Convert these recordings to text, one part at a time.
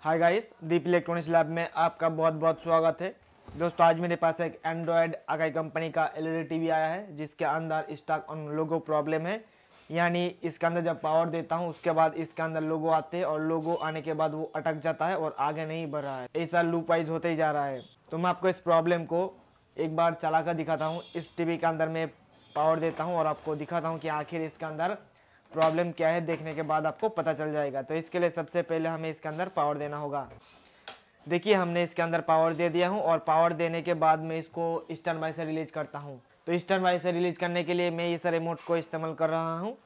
हाय guys Deep electronics lab में आपका बहुत बहुत स्वागत है दोस्तों आज मेरे पास एक एंड्रॉयड आकाई कंपनी का एल टीवी e आया है जिसके अंदर स्टॉक ऑन लोगो प्रॉब्लम है यानी इसके अंदर जब पावर देता हूँ उसके बाद इसके अंदर लोगो आते हैं और लोगो आने के बाद वो अटक जाता है और आगे नहीं बढ़ रहा है ऐसा लूप वाइज होते ही जा रहा है तो मैं आपको इस प्रॉब्लम को एक बार चला कर दिखाता हूँ इस टी के अंदर मैं पावर देता हूँ और आपको दिखाता हूँ कि आखिर इसके अंदर प्रॉब्लम क्या है देखने के बाद आपको पता चल जाएगा तो इसके लिए सबसे पहले हमें इसके अंदर पावर देना होगा देखिए हमने इसके अंदर पावर दे दिया हूँ और पावर देने के बाद मैं इसको स्टर्न वाई से रिलीज करता हूँ तो स्टर्न वाई से रिलीज करने के लिए मैं इस रिमोट को इस्तेमाल कर रहा हूँ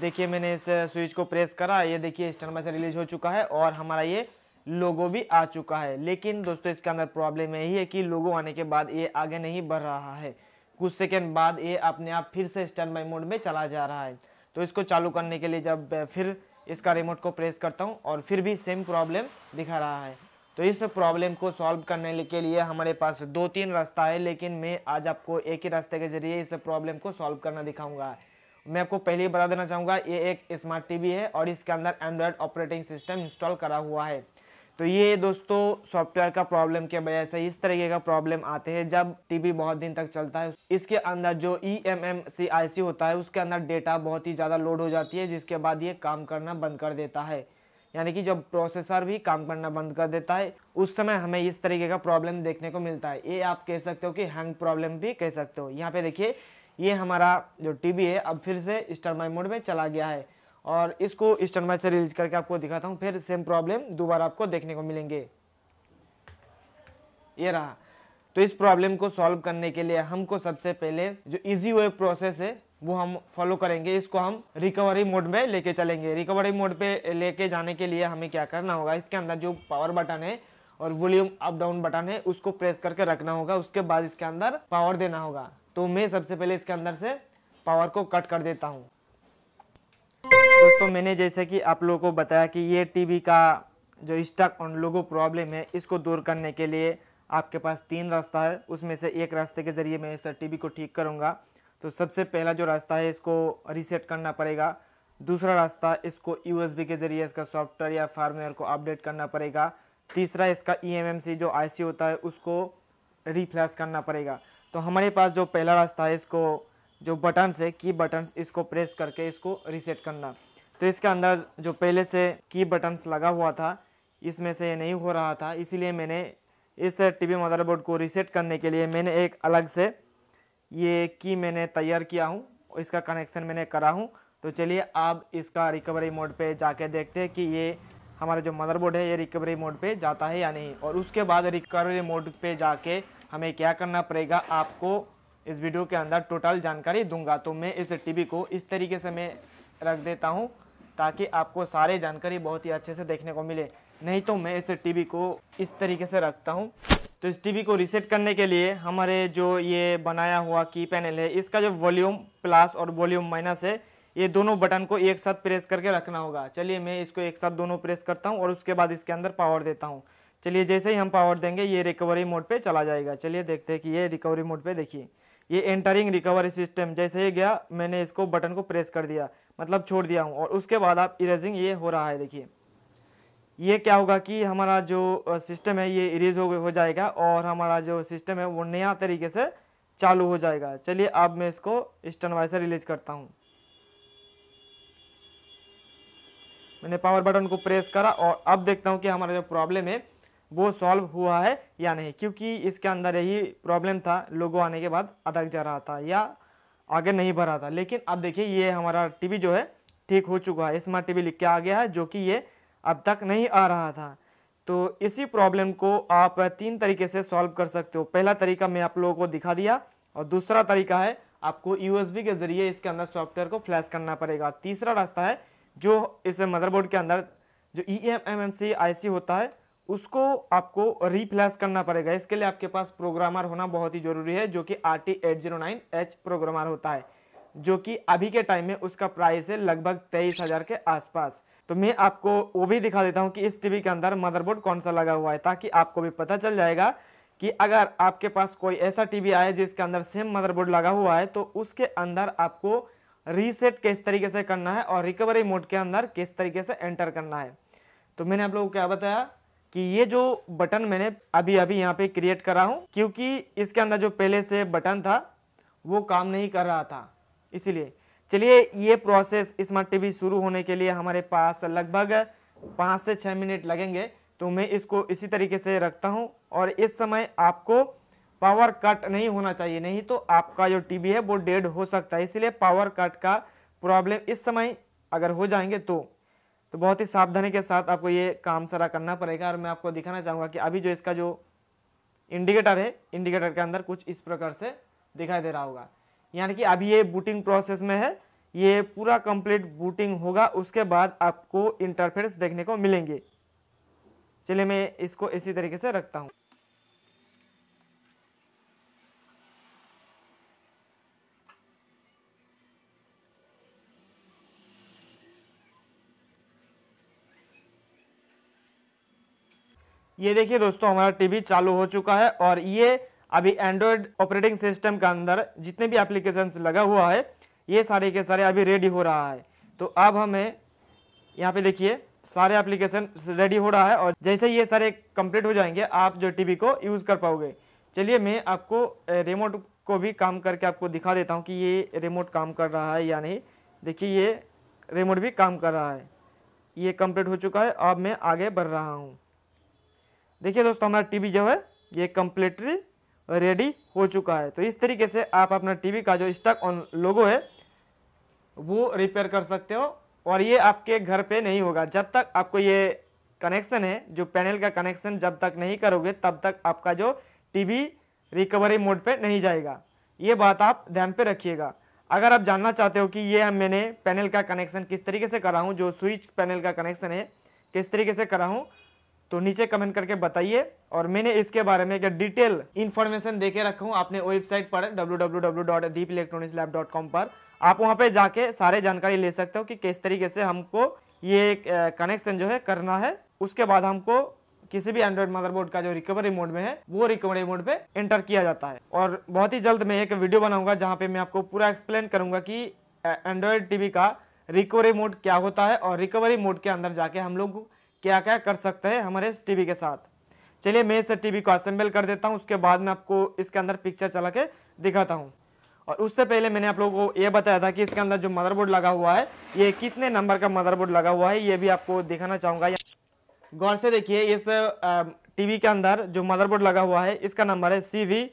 देखिए मैंने इस स्विच को प्रेस करा ये देखिए स्टर्न से रिलीज हो चुका है और हमारा ये लोगो भी आ चुका है लेकिन दोस्तों इसके अंदर प्रॉब्लम यही है कि लोगो आने के बाद ये आगे नहीं बढ़ रहा है कुछ सेकेंड बाद ये अपने आप फिर से स्टैंड बाई मोड में चला जा रहा है तो इसको चालू करने के लिए जब फिर इसका रिमोट को प्रेस करता हूँ और फिर भी सेम प्रॉब्लम दिखा रहा है तो इस प्रॉब्लम को सॉल्व करने के लिए हमारे पास दो तीन रास्ता है लेकिन मैं आज आपको एक ही रास्ते के जरिए इस प्रॉब्लम को सॉल्व करना दिखाऊंगा मैं आपको पहले ही बता देना चाहूँगा ये एक स्मार्ट टीवी है और इसके अंदर एंड्रॉयड ऑपरेटिंग सिस्टम इंस्टॉल करा हुआ है तो ये दोस्तों सॉफ्टवेयर का प्रॉब्लम के वजह से इस तरीके का प्रॉब्लम आते हैं जब टीवी बहुत दिन तक चलता है इसके अंदर जो E M M C I C होता है उसके अंदर डेटा बहुत ही ज़्यादा लोड हो जाती है जिसके बाद ये काम करना बंद कर देता है यानी कि जब प्रोसेसर भी काम करना बंद कर देता है उस समय हमें इस तरीके का प्रॉब्लम देखने को मिलता है ये आप कह सकते हो कि हैंग प्रॉब्लम भी कह सकते हो यहाँ पे देखिए ये हमारा जो टीवी है अब फिर से माई मोड में चला गया है और इसको इस टर्माइज से रिलीज करके आपको दिखाता हूँ फिर सेम प्रॉब्लम दोबारा आपको देखने को मिलेंगे ये रहा तो इस प्रॉब्लम को सॉल्व करने के लिए हमको सबसे पहले जो इजी वे प्रोसेस है वो हम फॉलो करेंगे इसको हम रिकवरी मोड में लेके चलेंगे रिकवरी मोड पे लेके जाने के लिए हमें क्या करना होगा इसके अंदर जो पावर बटन है और वॉल्यूम अप डाउन बटन है उसको प्रेस करके रखना होगा उसके बाद इसके अंदर पावर देना होगा तो मैं सबसे पहले इसके अंदर से पावर को कट कर देता हूँ तो मैंने जैसे कि आप लोगों को बताया कि ये टीवी का जो स्टक ऑन लोगो प्रॉब्लम है इसको दूर करने के लिए आपके पास तीन रास्ता है उसमें से एक रास्ते के ज़रिए मैं इस टीवी को ठीक करूँगा तो सबसे पहला जो रास्ता है इसको रीसेट करना पड़ेगा दूसरा रास्ता इसको यू के ज़रिए इसका सॉफ्टवेयर या फार्मवेयर को अपडेट करना पड़ेगा तीसरा इसका ईएमएमसी e जो आई होता है उसको रिफ्लैश करना पड़ेगा तो हमारे पास जो पहला रास्ता है इसको जो बटन्स है की बटन्स इसको प्रेस करके इसको रीसेट करना तो इसके अंदर जो पहले से की बटन्स लगा हुआ था इसमें से ये नहीं हो रहा था इसीलिए मैंने इस टीवी मदरबोर्ड को रीसेट करने के लिए मैंने एक अलग से ये की मैंने तैयार किया हूँ इसका कनेक्शन मैंने करा हूँ तो चलिए आप इसका रिकवरी मोड पे जाके देखते हैं कि ये हमारा जो मदरबोर्ड है ये रिकवरी मोड पे जाता है या नहीं और उसके बाद रिकवरी मोड पे जाके हमें क्या करना पड़ेगा आपको इस वीडियो के अंदर टोटल जानकारी दूंगा तो मैं इस टीवी को इस तरीके से मैं रख देता हूँ ताकि आपको सारी जानकारी बहुत ही अच्छे से देखने को मिले नहीं तो मैं इस टीवी को इस तरीके से रखता हूँ तो इस टीवी को रीसेट करने के लिए हमारे जो ये बनाया हुआ की पैनल है इसका जो वॉल्यूम प्लस और वॉल्यूम माइनस है ये दोनों बटन को एक साथ प्रेस करके रखना होगा चलिए मैं इसको एक साथ दोनों प्रेस करता हूँ और उसके बाद इसके अंदर पावर देता हूँ चलिए जैसे ही हम पावर देंगे ये रिकवरी मोड पे चला जाएगा चलिए देखते हैं कि ये रिकवरी मोड पर देखिए ये एंटरिंग रिकवरी सिस्टम जैसे ही गया मैंने इसको बटन को प्रेस कर दिया मतलब छोड़ दिया हूँ और उसके बाद आप इरेजिंग ये हो रहा है देखिए ये क्या होगा कि हमारा जो सिस्टम है ये इरेज हो हो जाएगा और हमारा जो सिस्टम है वो नया तरीके से चालू हो जाएगा चलिए अब मैं इसको स्टन से रिलीज करता हूँ मैंने पावर बटन को प्रेस करा और अब देखता हूँ कि हमारा जो प्रॉब्लम है वो सॉल्व हुआ है या नहीं क्योंकि इसके अंदर यही प्रॉब्लम था लोगों आने के बाद अटक जा रहा था या आगे नहीं भरा था लेकिन अब देखिए ये हमारा टीवी जो है ठीक हो चुका है स्मार्ट टीवी लिख के आ गया है जो कि ये अब तक नहीं आ रहा था तो इसी प्रॉब्लम को आप तीन तरीके से सॉल्व कर सकते हो पहला तरीका मैं आप लोगों को दिखा दिया और दूसरा तरीका है आपको यू के ज़रिए इसके अंदर सॉफ्टवेयर को फ्लैश करना पड़ेगा तीसरा रास्ता है जो इस मदरबोर्ड के अंदर जो E M M M C I C होता है उसको आपको रिप्लेस करना पड़ेगा इसके लिए आपके पास प्रोग्रामर होना बहुत ही जरूरी है जो कि R T eight zero nine H programmer होता है जो कि अभी के टाइम में उसका प्राइस है लगभग तेईस हज़ार के आसपास तो मैं आपको वो भी दिखा देता हूँ कि इस टीवी के अंदर मदरबोर्ड कौन सा लगा हुआ है ताकि आपको भी पता चल जाएगा कि अगर आपके पास कोई ऐसा टीवी आए जिसके अंदर सेम मदरबोर्ड लगा हुआ है तो उसके अंदर आपको रीसेट किस तरीके से करना है और रिकवरी मोड के अंदर किस तरीके से एंटर करना है तो मैंने आप लोगों को क्या बताया कि ये जो बटन मैंने अभी अभी यहाँ पे क्रिएट करा हूँ क्योंकि इसके अंदर जो पहले से बटन था वो काम नहीं कर रहा था इसीलिए चलिए ये प्रोसेस स्मार्ट टीवी शुरू होने के लिए हमारे पास लगभग पाँच से छः मिनट लगेंगे तो मैं इसको इसी तरीके से रखता हूँ और इस समय आपको पावर कट नहीं होना चाहिए नहीं तो आपका जो टीवी है वो डेड हो सकता है इसलिए पावर कट का प्रॉब्लम इस समय अगर हो जाएंगे तो तो बहुत ही सावधानी के साथ आपको ये काम सारा करना पड़ेगा और मैं आपको दिखाना चाहूँगा कि अभी जो इसका जो इंडिकेटर है इंडिकेटर के अंदर कुछ इस प्रकार से दिखाई दे रहा होगा यानी कि अभी ये बूटिंग प्रोसेस में है ये पूरा कंप्लीट बूटिंग होगा उसके बाद आपको इंटरफेस देखने को मिलेंगे चलिए मैं इसको इसी तरीके से रखता हूँ ये देखिए दोस्तों हमारा टीवी चालू हो चुका है और ये अभी एंड्रॉयड ऑपरेटिंग सिस्टम के अंदर जितने भी एप्लीकेशन लगा हुआ है ये सारे के सारे अभी रेडी हो रहा है तो अब हमें यहाँ पे देखिए सारे एप्लीकेशन रेडी हो रहा है और जैसे ये सारे कंप्लीट हो जाएंगे आप जो टीवी को यूज़ कर पाओगे चलिए मैं आपको रिमोट को भी काम करके आपको दिखा देता हूँ कि ये रिमोट काम कर रहा है या नहीं देखिए ये रिमोट भी काम कर रहा है ये कंप्लीट हो चुका है अब मैं आगे बढ़ रहा हूँ देखिए दोस्तों हमारा टीवी जो है ये कम्प्लीटली रेडी हो चुका है तो इस तरीके से आप अपना टीवी का जो स्टक ऑन लोगो है वो रिपेयर कर सकते हो और ये आपके घर पे नहीं होगा जब तक आपको ये कनेक्शन है जो पैनल का कनेक्शन जब तक नहीं करोगे तब तक आपका जो टीवी रिकवरी मोड पे नहीं जाएगा ये बात आप ध्यान पे रखिएगा अगर आप जानना चाहते हो कि ये हम मैंने पैनल का कनेक्शन किस तरीके से करा हूँ जो स्विच पैनल का कनेक्शन है किस तरीके से करा हूँ तो नीचे कमेंट करके बताइए और मैंने इसके बारे में एक डिटेल इन्फॉर्मेशन दे के रखा हूँ अपने वेबसाइट पर डब्ल्यू पर आप वहाँ पे जाके सारे जानकारी ले सकते हो कि किस तरीके से हमको ये कनेक्शन जो है करना है उसके बाद हमको किसी भी एंड्रॉइड मदरबोर्ड का जो रिकवरी मोड में है वो रिकवरी मोड पे एंटर किया जाता है और बहुत ही जल्द मैं एक वीडियो बनाऊंगा जहाँ पे मैं आपको पूरा एक्सप्लेन करूंगा कि एंड्रॉयड टीवी का रिकवरी मोड क्या होता है और रिकवरी मोड के अंदर जाके हम लोग क्या क्या कर सकते हैं हमारे टीवी के साथ चलिए मैं इस टीवी को असेंबल कर देता हूँ उसके बाद मैं आपको इसके अंदर पिक्चर चला के दिखाता हूँ और उससे पहले मैंने आप लोगों को ये बताया था कि इसके अंदर जो मदरबोर्ड लगा हुआ है ये कितने नंबर का मदरबोर्ड लगा हुआ है ये भी आपको दिखाना चाहूँगा गौर से देखिए इस टीवी के अंदर जो मदरबोर्ड लगा हुआ है इसका नंबर है C V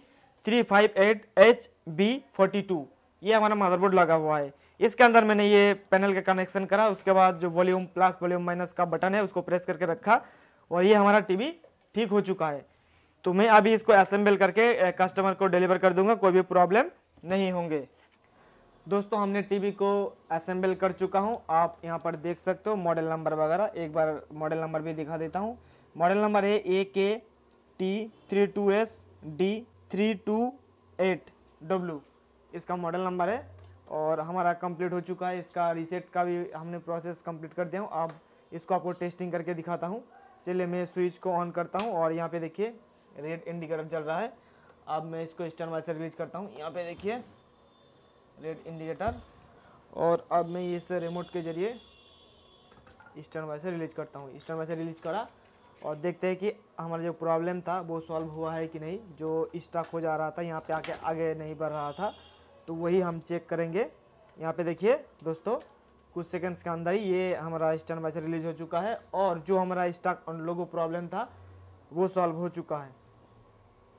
three five eight H B forty two ये हमारा मदरबोर्ड लगा हुआ है इसके अंदर मैंने ये पैनल का कनेक्शन करा उसके बाद जो वॉल्यूम प्लस वॉल्यूम माइनस का बटन है उसको प्रेस करके रखा और ये हमारा टीवी ठीक हो चुका है तो मैं अभी इसको असेंबल करके कस्टमर को डिलीवर कर दूंगा कोई भी प्रॉब्लम नहीं होंगे दोस्तों हमने टीवी को असेंबल कर चुका हूं आप यहां पर देख सकते हो मॉडल नंबर वगैरह एक बार मॉडल नंबर भी दिखा देता हूं मॉडल नंबर है A K T three two S D three two eight W इसका मॉडल नंबर है और हमारा कंप्लीट हो चुका है इसका रीसेट का भी हमने प्रोसेस कंप्लीट कर दिया हूँ अब इसको आपको टेस्टिंग करके दिखाता हूँ चलिए मैं स्विच को ऑन करता हूँ और यहाँ पे देखिए रेड इंडिकेटर चल रहा है अब मैं इसको स्टैंड वाइज से रिलीज करता हूँ यहाँ पे देखिए रेड इंडिकेटर और अब मैं इस रिमोट के जरिए स्टैंड वाइज से रिलीज करता हूँ स्टैंड वाइज से रिलीज करा और देखते हैं कि हमारा जो प्रॉब्लम था वो सॉल्व हुआ है कि नहीं जो स्टक हो जा रहा था यहाँ पर आके आगे नहीं बढ़ रहा था तो वही हम चेक करेंगे यहाँ पे देखिए दोस्तों कुछ सेकंड्स के अंदर ही ये हमारा स्टैंड बाई से रिलीज हो चुका है और जो हमारा स्टॉक लोगो प्रॉब्लम था वो सॉल्व हो चुका है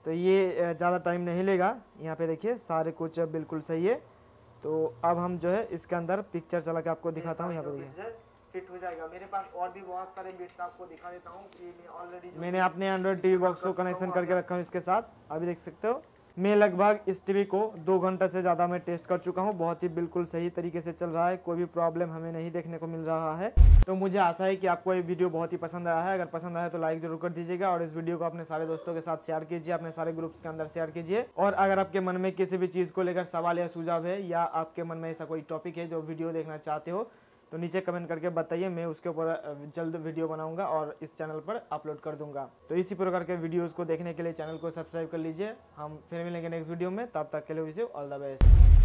तो ये ज़्यादा टाइम नहीं लेगा यहाँ पे देखिए सारे कुछ बिल्कुल सही है तो अब हम जो है इसके अंदर पिक्चर चला के आपको दिखाता हूँ यहाँ पे फिट हो जाएगा मेरे पास और भी बहुत सारे बिट्स आपको दिखा देता हूँ मैंने अपने एंड्रॉइड टी बॉक्स को कनेक्शन करके रखा हूँ इसके साथ अभी देख सकते हो मैं लगभग इस टीवी को दो घंटे से ज़्यादा मैं टेस्ट कर चुका हूँ बहुत ही बिल्कुल सही तरीके से चल रहा है कोई भी प्रॉब्लम हमें नहीं देखने को मिल रहा है तो मुझे आशा है कि आपको ये वीडियो बहुत ही पसंद आया है अगर पसंद आया तो लाइक जरूर कर दीजिएगा और इस वीडियो को अपने सारे दोस्तों के साथ शेयर कीजिए अपने सारे ग्रुप्स के अंदर शेयर कीजिए और अगर आपके मन में किसी भी चीज़ को लेकर सवाल या सुझाव है या आपके मन में ऐसा कोई टॉपिक है जो वीडियो देखना चाहते हो तो नीचे कमेंट करके बताइए मैं उसके ऊपर जल्द वीडियो बनाऊंगा और इस चैनल पर अपलोड कर दूंगा तो इसी प्रकार के वीडियोज़ को देखने के लिए चैनल को सब्सक्राइब कर लीजिए हम फिर मिलेंगे नेक्स्ट वीडियो में तब तक के लिए ऑल द बेस्ट